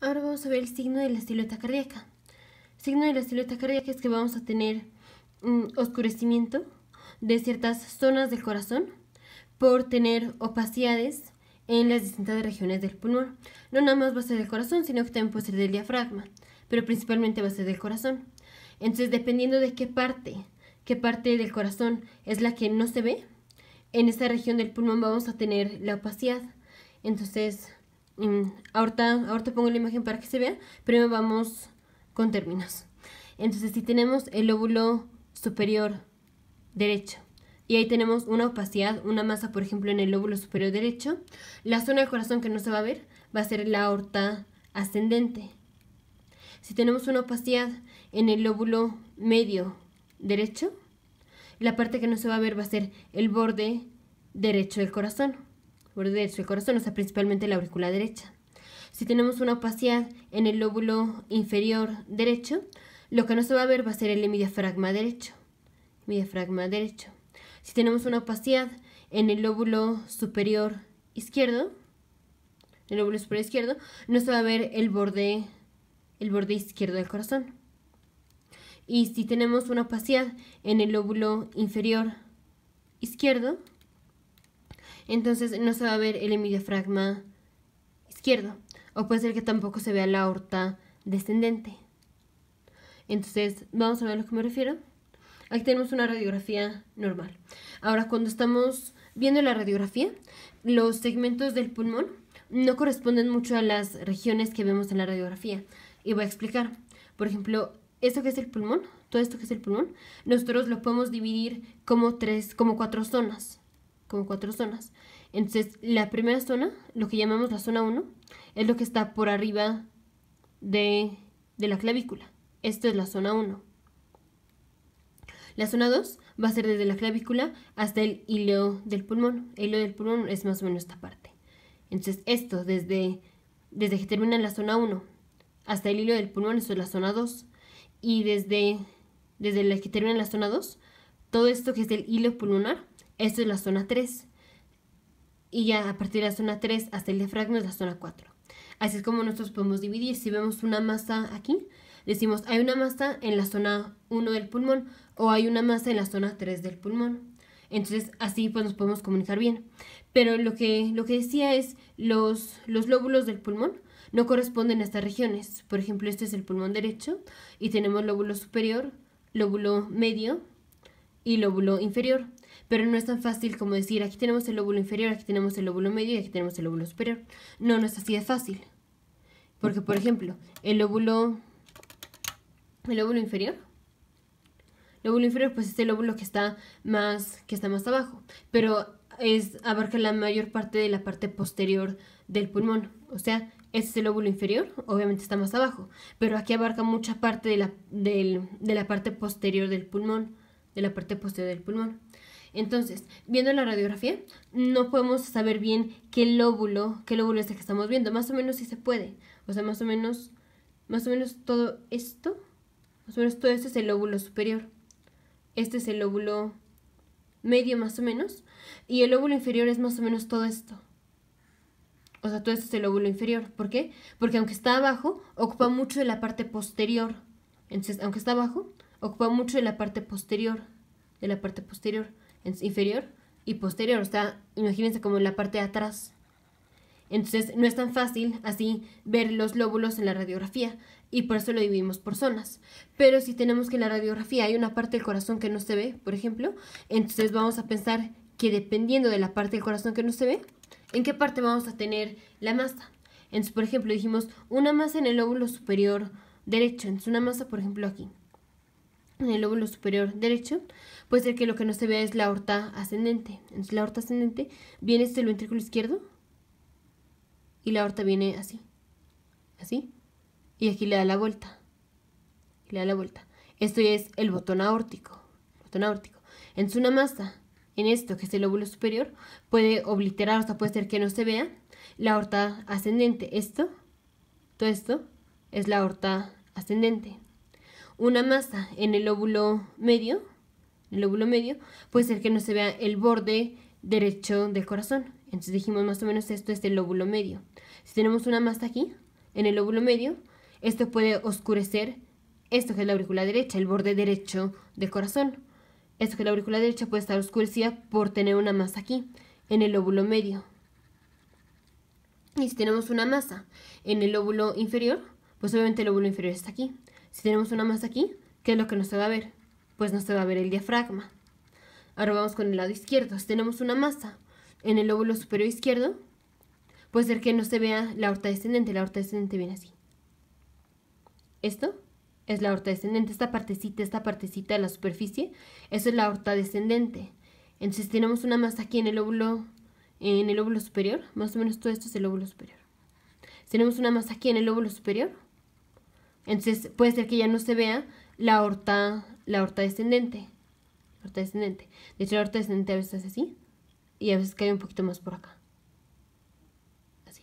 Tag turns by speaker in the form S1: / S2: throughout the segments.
S1: Ahora vamos a ver el signo de la silueta cardíaca. El signo de la silueta cardíaca es que vamos a tener un mm, oscurecimiento de ciertas zonas del corazón por tener opacidades en las distintas regiones del pulmón. No nada más va a ser del corazón, sino que también puede ser del diafragma, pero principalmente va a ser del corazón. Entonces, dependiendo de qué parte, qué parte del corazón es la que no se ve, en esa región del pulmón vamos a tener la opacidad. Entonces, Em, ahorita, ahorita pongo la imagen para que se vea, pero vamos con términos. Entonces, si tenemos el lóbulo superior derecho, y ahí tenemos una opacidad, una masa, por ejemplo, en el lóbulo superior derecho, la zona del corazón que no se va a ver va a ser la aorta ascendente. Si tenemos una opacidad en el lóbulo medio derecho, la parte que no se va a ver va a ser el borde derecho del corazón borde derecho del corazón, o sea, principalmente la aurícula derecha. Si tenemos una opacidad en el lóbulo inferior derecho, lo que no se va a ver va a ser el hemidiafragma derecho. Hemidiafragma derecho. Si tenemos una opacidad en el lóbulo superior izquierdo, el lóbulo superior izquierdo, no se va a ver el borde, el borde izquierdo del corazón. Y si tenemos una opacidad en el lóbulo inferior izquierdo, entonces no se va a ver el hemidiafragma izquierdo. O puede ser que tampoco se vea la aorta descendente. Entonces, vamos a ver a lo que me refiero. Aquí tenemos una radiografía normal. Ahora, cuando estamos viendo la radiografía, los segmentos del pulmón no corresponden mucho a las regiones que vemos en la radiografía. Y voy a explicar. Por ejemplo, esto que es el pulmón, todo esto que es el pulmón, nosotros lo podemos dividir como tres, como cuatro zonas como cuatro zonas. Entonces, la primera zona, lo que llamamos la zona 1, es lo que está por arriba de, la clavícula. Esto es la zona 1. La zona 2 va a ser desde la clavícula hasta el hilo del pulmón. El hilo del pulmón es más o menos esta parte. Entonces, esto desde, desde que termina la zona 1 hasta el hilo del pulmón, eso es la zona 2. Y desde, desde que termina la zona 2, todo esto que es el hilo pulmonar esta es la zona 3. Y ya a partir de la zona 3 hasta el diafragma es la zona 4. Así es como nosotros podemos dividir. Si vemos una masa aquí, decimos hay una masa en la zona 1 del pulmón o hay una masa en la zona 3 del pulmón. Entonces así pues nos podemos comunicar bien. Pero lo que, lo que decía es los, los lóbulos del pulmón no corresponden a estas regiones. Por ejemplo, este es el pulmón derecho y tenemos lóbulo superior, lóbulo medio y lóbulo inferior pero no es tan fácil como decir aquí tenemos el lóbulo inferior, aquí tenemos el lóbulo medio y aquí tenemos el lóbulo superior. No, no es así de fácil. Porque, por ejemplo, el lóbulo, el lóbulo inferior, lóbulo inferior pues es el lóbulo que está más, que está más abajo, pero es, abarca la mayor parte de la parte posterior del pulmón, o sea, este es el lóbulo inferior, obviamente está más abajo, pero aquí abarca mucha parte de la, de la parte posterior del pulmón, de la parte posterior del pulmón. Entonces, viendo la radiografía, no podemos saber bien qué lóbulo, qué lóbulo es el que estamos viendo. Más o menos sí se puede. O sea, más o menos, más o menos todo esto, más o menos todo esto es el lóbulo superior. Este es el lóbulo medio más o menos. Y el lóbulo inferior es más o menos todo esto. O sea, todo esto es el lóbulo inferior. ¿Por qué? Porque aunque está abajo, ocupa mucho de la parte posterior. Entonces, aunque está abajo, ocupa mucho de la parte posterior. De la parte posterior inferior y posterior, o sea, imagínense como en la parte de atrás. Entonces no es tan fácil así ver los lóbulos en la radiografía y por eso lo dividimos por zonas. Pero si tenemos que en la radiografía hay una parte del corazón que no se ve, por ejemplo, entonces vamos a pensar que dependiendo de la parte del corazón que no se ve, en qué parte vamos a tener la masa. Entonces, por ejemplo, dijimos una masa en el lóbulo superior derecho, entonces una masa, por ejemplo, aquí en el lóbulo superior derecho, puede ser que lo que no se vea es la aorta ascendente. Entonces la aorta ascendente viene desde el ventrículo izquierdo y la aorta viene así, así, y aquí le da la vuelta, le da la vuelta. Esto es el botón aórtico, botón aórtico. en una masa en esto, que es el lóbulo superior, puede obliterar, o sea, puede ser que no se vea la aorta ascendente. Esto, todo esto, es la aorta ascendente una masa en el óvulo medio, el medio, puede ser que no se vea el borde derecho del corazón. Entonces dijimos más o menos esto es el lóbulo medio. Si tenemos una masa aquí, en el lóbulo medio, esto puede oscurecer esto que es la aurícula derecha, el borde derecho del corazón. Esto que es la aurícula derecha puede estar oscurecida por tener una masa aquí, en el lóbulo medio. Y si tenemos una masa en el lóbulo inferior, pues obviamente el lóbulo inferior está aquí. Si tenemos una masa aquí, ¿qué es lo que no se va a ver? Pues no se va a ver el diafragma. Ahora vamos con el lado izquierdo. Si tenemos una masa en el lóbulo superior izquierdo, puede ser que no se vea la aorta descendente. La aorta descendente viene así. Esto es la aorta descendente. Esta partecita, esta partecita de la superficie, eso es la aorta descendente. Entonces si tenemos una masa aquí en el lóbulo, en el lóbulo superior, más o menos todo esto es el lóbulo superior. Si tenemos una masa aquí en el lóbulo superior, entonces puede ser que ya no se vea la aorta, la descendente. descendente. De hecho, la aorta descendente a veces hace así y a veces cae un poquito más por acá. Así.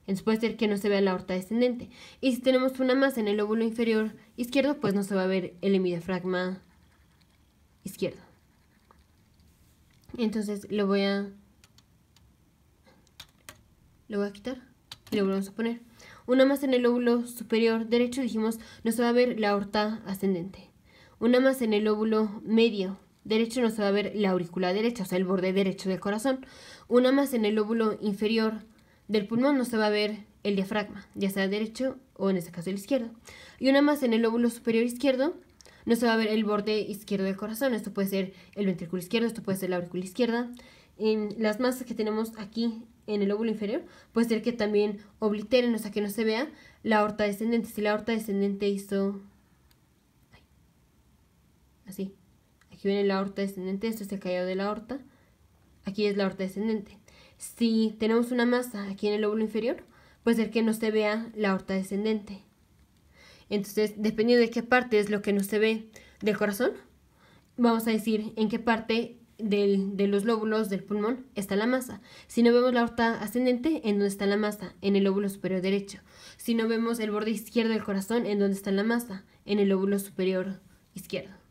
S1: Entonces puede ser que no se vea la aorta descendente. Y si tenemos una masa en el óvulo inferior izquierdo, pues no se va a ver el hemidiafragma izquierdo. Entonces lo voy a... Lo voy a quitar y lo volvemos a poner. Una más en el lóbulo superior derecho, dijimos, no se va a ver la aorta ascendente. Una más en el lóbulo medio derecho, no se va a ver la aurícula derecha, o sea, el borde derecho del corazón. Una más en el lóbulo inferior del pulmón, no se va a ver el diafragma, ya sea derecho o en este caso el izquierdo. Y una más en el lóbulo superior izquierdo, no se va a ver el borde izquierdo del corazón. Esto puede ser el ventrículo izquierdo, esto puede ser la aurícula izquierda, las masas que tenemos aquí en el óvulo inferior, puede ser que también obliteren, o sea, que no se vea la aorta descendente. Si la aorta descendente hizo así, aquí viene la aorta descendente, esto se el caído de la aorta, aquí es la aorta descendente. Si tenemos una masa aquí en el óvulo inferior, puede ser que no se vea la aorta descendente. Entonces, dependiendo de qué parte es lo que no se ve del corazón, vamos a decir en qué parte del, de los lóbulos del pulmón está la masa. Si no vemos la aorta ascendente, en donde está la masa, en el lóbulo superior derecho. Si no vemos el borde izquierdo del corazón, en donde está la masa, en el lóbulo superior izquierdo.